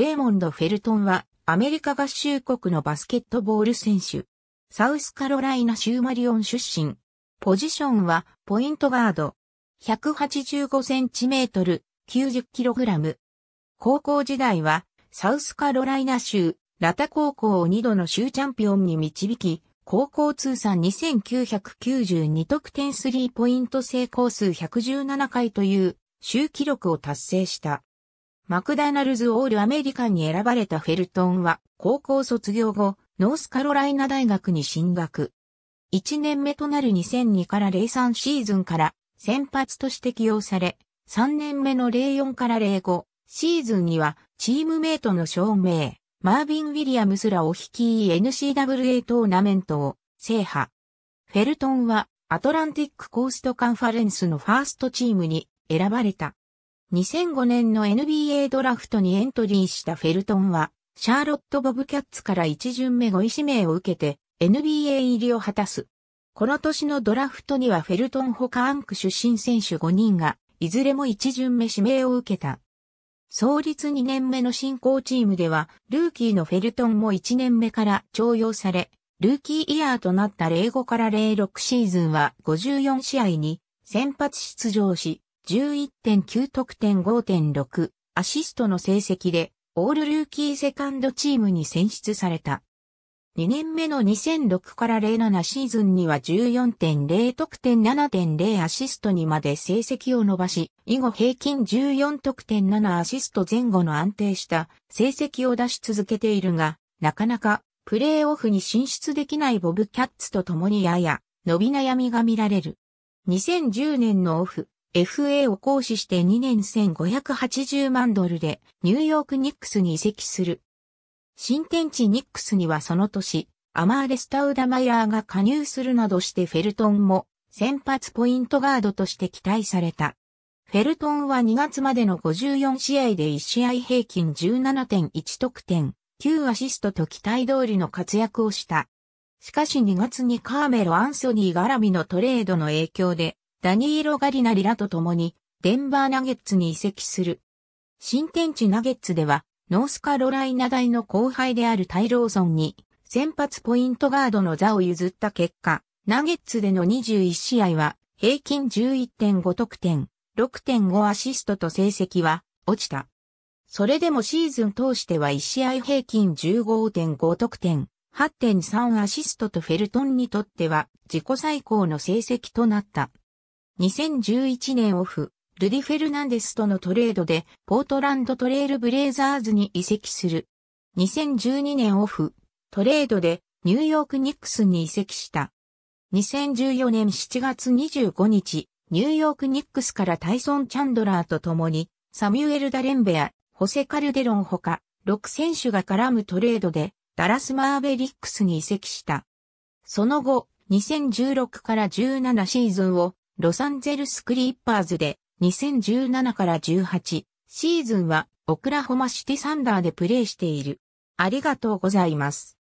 レーモンド・フェルトンはアメリカ合衆国のバスケットボール選手。サウスカロライナ州マリオン出身。ポジションはポイントガード。185センチメートル、90キログラム。高校時代はサウスカロライナ州、ラタ高校を2度の州チャンピオンに導き、高校通算2992得点スリーポイント成功数117回という州記録を達成した。マクダナルズ・オール・アメリカンに選ばれたフェルトンは、高校卒業後、ノースカロライナ大学に進学。1年目となる2002から03シーズンから先発として起用され、3年目の04から05シーズンにはチームメイトの証明、マービン・ウィリアムスらを率い n c w a トーナメントを制覇。フェルトンはアトランティックコーストカンファレンスのファーストチームに選ばれた。2005年の NBA ドラフトにエントリーしたフェルトンは、シャーロット・ボブキャッツから1巡目5位指名を受けて、NBA 入りを果たす。この年のドラフトにはフェルトンほかアンク出身選手5人が、いずれも1巡目指名を受けた。創立2年目の進行チームでは、ルーキーのフェルトンも1年目から徴用され、ルーキーイヤーとなった05から06シーズンは54試合に先発出場し、11.9得点5.6アシストの成績でオールルーキーセカンドチームに選出された。2年目の2006から07シーズンには14.0得点7.0アシストにまで成績を伸ばし、以後平均14得点7アシスト前後の安定した成績を出し続けているが、なかなかプレーオフに進出できないボブキャッツと共にやや伸び悩みが見られる。2010年のオフ、FA を行使して2年1580万ドルでニューヨークニックスに移籍する。新天地ニックスにはその年、アマーレ・スタウダマイラーが加入するなどしてフェルトンも先発ポイントガードとして期待された。フェルトンは2月までの54試合で1試合平均17.1得点、9アシストと期待通りの活躍をした。しかし2月にカーメル・アンソニー絡みのトレードの影響でダニーロ・ガリナリらと共に、デンバーナゲッツに移籍する。新天地ナゲッツでは、ノースカロライナ大の後輩であるタイローソンに、先発ポイントガードの座を譲った結果、ナゲッツでの21試合は、平均11.5得点、6.5アシストと成績は、落ちた。それでもシーズン通しては1試合平均15.5得点、8.3アシストとフェルトンにとっては自己最高の成績となった。2011年オフ、ルディ・フェルナンデスとのトレードで、ポートランドトレールブレイザーズに移籍する。2012年オフ、トレードで、ニューヨークニックスに移籍した。2014年7月25日、ニューヨークニックスからタイソン・チャンドラーと共に、サミュエル・ダレンベア、ホセ・カルデロンほか、6選手が絡むトレードで、ダラス・マーベリックスに移籍した。その後、2016から17シーズンをロサンゼルスクリッパーズで2017から18シーズンはオクラホマシティサンダーでプレーしている。ありがとうございます。